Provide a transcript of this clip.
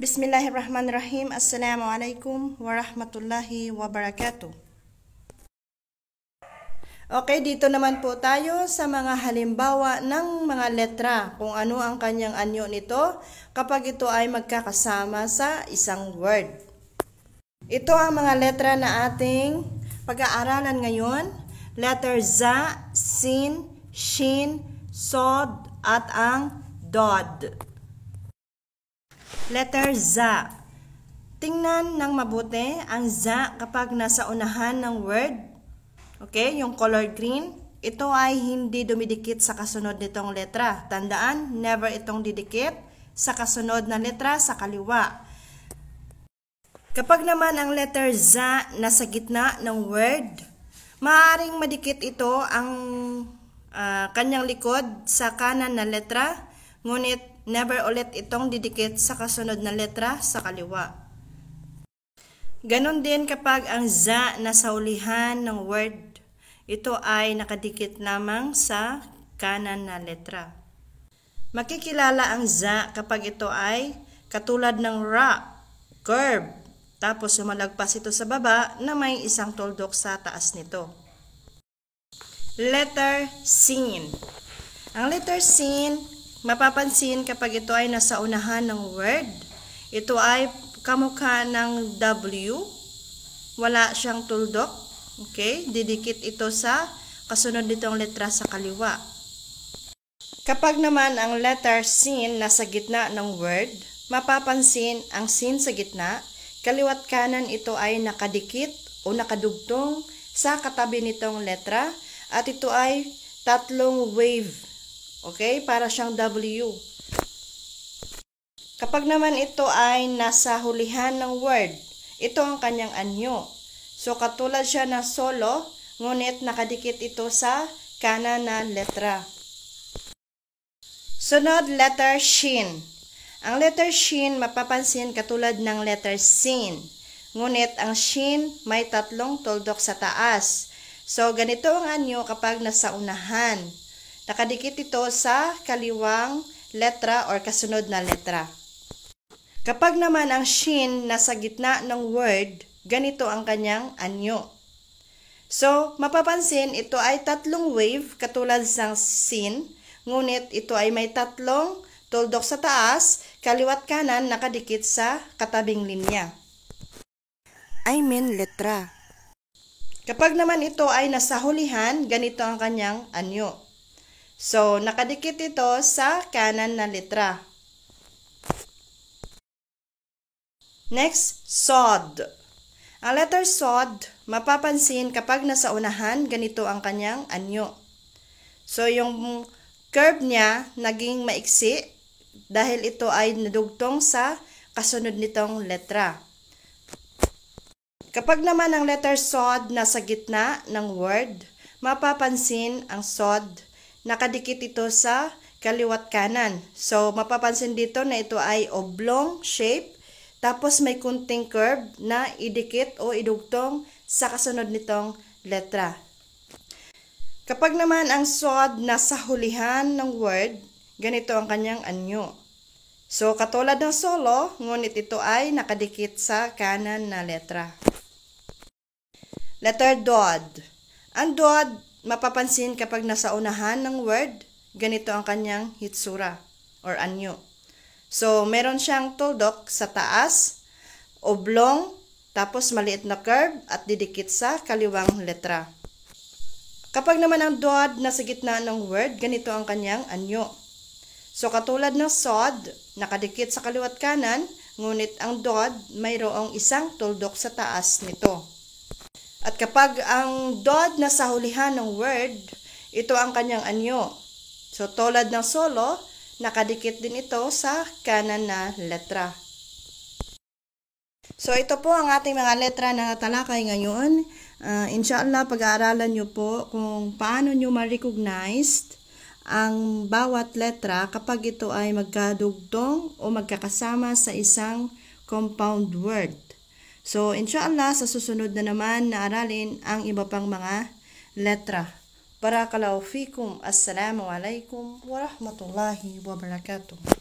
Bismillahirrahmanirrahim. Assalamualaikum warahmatullahi wabarakatuh. Okay, dito naman po tayo sa mga halimbawa ng mga letra kung ano ang kanyang anyo nito kapag ito ay magkakasama sa isang word. Ito ang mga letra na ating pag-aaralan ngayon. Letter za, sin, shin, sod at ang dod. Letter za. Tingnan ng mabuti ang za kapag nasa unahan ng word. Okay, yung color green. Ito ay hindi dumidikit sa kasunod nitong letra. Tandaan, never itong didikit sa kasunod na letra sa kaliwa. Kapag naman ang letter za nasa gitna ng word, maaaring madikit ito ang uh, kanyang likod sa kanan na letra ngunit never ulit itong didikit sa kasunod na letra sa kaliwa. Ganon din kapag ang za na sa ulihan ng word, ito ay nakadikit lamang sa kanan na letra. Makikilala ang za kapag ito ay katulad ng ra, curve, tapos sumalagpas ito sa baba na may isang tuldok sa taas nito. Letter sin. Ang letter sin Mapapansin kapag ito ay nasa unahan ng word, ito ay kamukha ng W. Wala siyang tuldok. Okay? Didikit ito sa kasunod nitong letra sa kaliwa. Kapag naman ang letter sin nasa gitna ng word, mapapansin ang sin sa gitna, kaliwat kanan ito ay nakadikit o nakadugtong sa katabi nitong letra at ito ay tatlong wave Okay? Para siyang W. Kapag naman ito ay nasa hulihan ng word, ito ang kanyang anyo. So, katulad siya na solo, ngunit nakadikit ito sa kanan na letra. Sunod, letter shin. Ang letter shin, mapapansin katulad ng letter sin. Ngunit ang shin may tatlong tuldok sa taas. So, ganito ang anyo kapag nasa unahan. Nakadikit ito sa kaliwang letra or kasunod na letra. Kapag naman ang shin nasa gitna ng word, ganito ang kanyang anyo. So, mapapansin, ito ay tatlong wave katulad ng sin, ngunit ito ay may tatlong tuldok sa taas, kaliwat kanan nakadikit sa katabing linya. I mean letra. Kapag naman ito ay nasa hulihan, ganito ang kanyang anyo. So, nakadikit ito sa kanan na letra. Next, sod. Ang letter sod, mapapansin kapag nasa unahan, ganito ang kanyang anyo. So, yung curve niya naging maiksi dahil ito ay nadugtong sa kasunod nitong letra. Kapag naman ang letter sod nasa gitna ng word, mapapansin ang sod nakadikit ito sa kaliwat kanan. So, mapapansin dito na ito ay oblong shape. Tapos, may kunting curve na idikit o idugtong sa kasunod nitong letra. Kapag naman ang sword nasa hulihan ng word, ganito ang kanyang anyo. So, katulad ng solo, ngunit ito ay nakadikit sa kanan na letra. Letter Dod. Ang Dod mapapansin kapag nasa unahan ng word, ganito ang kanyang hitsura or anyo. So, meron siyang tuldok sa taas, oblong, tapos maliit na curve at didikit sa kaliwang letra. Kapag naman ang dod na sa gitna ng word, ganito ang kanyang anyo. So katulad ng sod, nakadikit sa kaliwat kanan, ngunit ang dod mayroong isang tuldok sa taas nito. At kapag ang dod na hulihan ng word, ito ang kanyang anyo. So tulad ng solo, nakadikit din ito sa kanan na letra. So ito po ang ating mga letra na talakay ngayon. Uh, inshallah, pag-aaralan nyo po kung paano nyo ma-recognize ang bawat letra kapag ito ay magkadugtong o magkakasama sa isang compound word. So, inshallah, sa susunod na naman na aralin ang iba pang mga letra. Barakallahu fikum. Assalamu alaikum wa rahmatullahi wa barakatuh.